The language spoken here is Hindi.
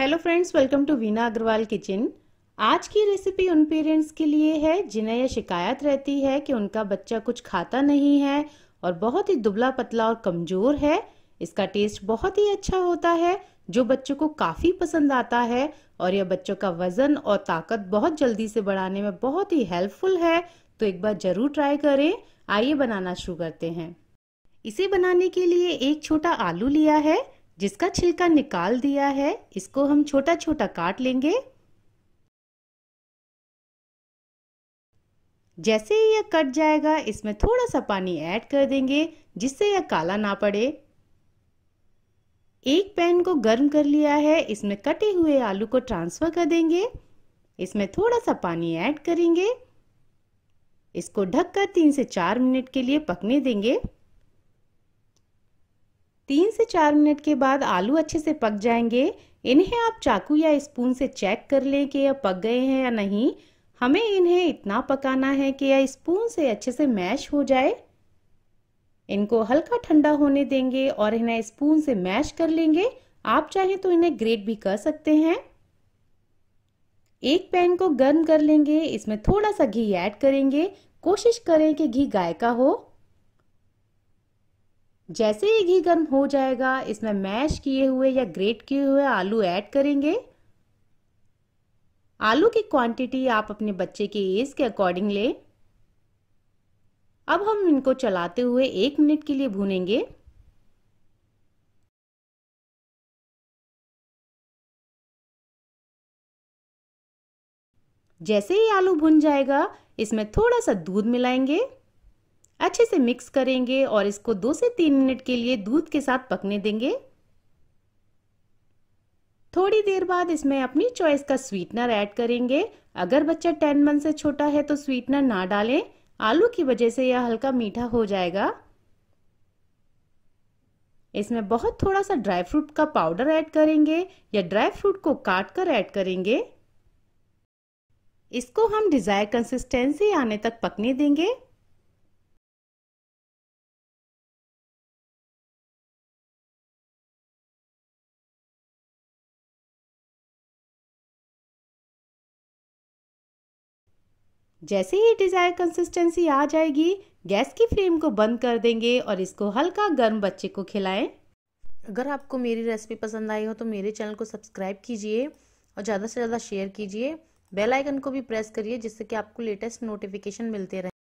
hello friends welcome to Veena Agarwal kitchen आज की रेसिपी उन पेरेंट्स के लिए है जिन्हें यह शिकायत रहती है कि उनका बच्चा कुछ खाता नहीं है और बहुत ही दुबला पतला और कमज़ोर है इसका टेस्ट बहुत ही अच्छा होता है जो बच्चों को काफ़ी पसंद आता है और यह बच्चों का वज़न और ताकत बहुत जल्दी से बढ़ाने में बहुत ही हेल्पफुल है तो एक बार ज़रूर ट्राई करें आइए बनाना शुरू करते हैं इसे बनाने के लिए एक छोटा आलू लिया है जिसका छिलका निकाल दिया है इसको हम छोटा छोटा काट लेंगे जैसे ही यह कट जाएगा इसमें थोड़ा सा पानी ऐड कर देंगे जिससे यह काला ना पड़े एक पैन को गर्म कर लिया है इसमें कटे हुए आलू को ट्रांसफर कर देंगे इसमें थोड़ा सा पानी ऐड करेंगे इसको ढककर तीन से चार मिनट के लिए पकने देंगे तीन से चार मिनट के बाद आलू अच्छे से पक जाएंगे इन्हें आप चाकू या स्पून से चेक कर लें कि यह पक गए हैं या नहीं हमें इन्हें इतना पकाना है कि यह स्पून से अच्छे से मैश हो जाए इनको हल्का ठंडा होने देंगे और इन्हें स्पून से मैश कर लेंगे आप चाहें तो इन्हें ग्रेट भी कर सकते हैं एक पैन को गर्म कर लेंगे इसमें थोड़ा सा घी ऐड करेंगे कोशिश करें कि घी गाय का हो जैसे ही घी गर्म हो जाएगा इसमें मैश किए हुए या ग्रेट किए हुए आलू ऐड करेंगे आलू की क्वांटिटी आप अपने बच्चे के एज के अकॉर्डिंग लें अब हम इनको चलाते हुए एक मिनट के लिए भूनेंगे जैसे ही आलू भुन जाएगा इसमें थोड़ा सा दूध मिलाएंगे अच्छे से मिक्स करेंगे और इसको दो से तीन मिनट के लिए दूध के साथ पकने देंगे थोड़ी देर बाद इसमें अपनी चॉइस का स्वीटनर ऐड करेंगे अगर बच्चा टेन मंथ से छोटा है तो स्वीटनर ना डालें आलू की वजह से यह हल्का मीठा हो जाएगा इसमें बहुत थोड़ा सा ड्राई फ्रूट का पाउडर ऐड करेंगे या ड्राई फ्रूट को काट कर ऐड करेंगे इसको हम डिज़ायर कंसिस्टेंसी आने तक पकने देंगे जैसे ही डिज़ायर कंसिस्टेंसी आ जाएगी गैस की फ्लेम को बंद कर देंगे और इसको हल्का गर्म बच्चे को खिलाएं अगर आपको मेरी रेसिपी पसंद आई हो तो मेरे चैनल को सब्सक्राइब कीजिए और ज़्यादा से ज़्यादा शेयर कीजिए बेल आइकन को भी प्रेस करिए जिससे कि आपको लेटेस्ट नोटिफिकेशन मिलते रहे